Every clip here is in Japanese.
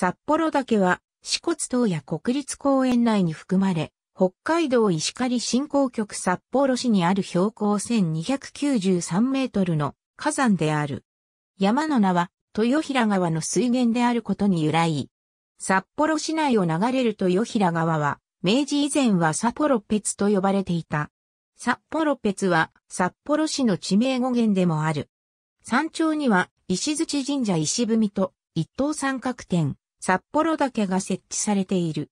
札幌岳は、四骨島や国立公園内に含まれ、北海道石狩振興局札幌市にある標高1293メートルの火山である。山の名は、豊平川の水源であることに由来。札幌市内を流れる豊平川は、明治以前は札幌別と呼ばれていた。札幌別は札幌市の地名語源でもある。山頂には石槌神社石踏みと一等三角点、札幌岳が設置されている。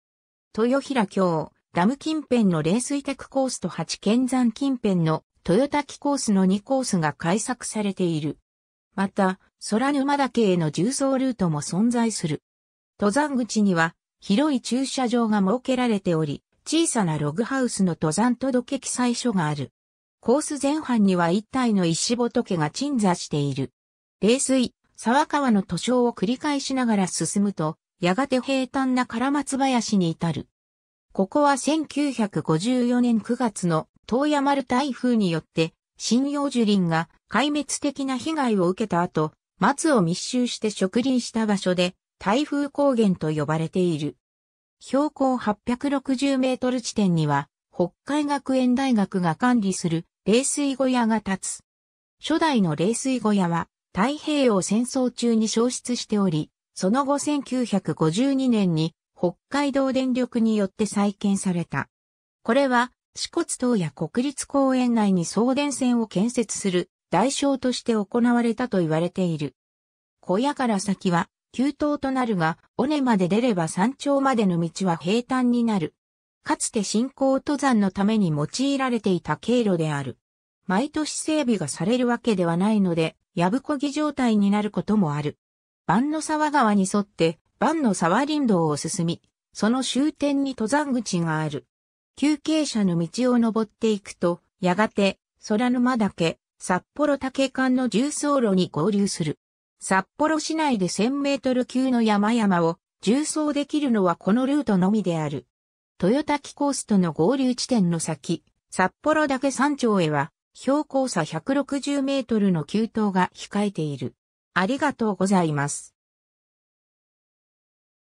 豊平京、ダム近辺の冷水宅コースと八剣山近辺の豊滝コースの2コースが開削されている。また、空沼岳への重装ルートも存在する。登山口には広い駐車場が設けられており、小さなログハウスの登山届記載書がある。コース前半には一体の石仏が鎮座している。冷水、沢川の塗装を繰り返しながら進むと、やがて平坦な唐松林に至る。ここは1954年9月の東山る台風によって、新葉樹林が壊滅的な被害を受けた後、松を密集して植林した場所で、台風高原と呼ばれている。標高860メートル地点には、北海学園大学が管理する冷水小屋が立つ。初代の冷水小屋は、太平洋戦争中に消失しており、その後1952年に北海道電力によって再建された。これは、四骨島や国立公園内に送電線を建設する代償として行われたと言われている。小屋から先は、急登となるが、尾根まで出れば山頂までの道は平坦になる。かつて信仰登山のために用いられていた経路である。毎年整備がされるわけではないので、やぶこぎ状態になることもある。万の沢川に沿って万の沢林道を進み、その終点に登山口がある。休憩者の道を登っていくと、やがて、空沼岳、札幌竹間の重走路に合流する。札幌市内で1000メートル級の山々を重走できるのはこのルートのみである。豊滝コースとの合流地点の先、札幌岳山頂へは標高差160メートルの急登が控えている。ありがとうございます。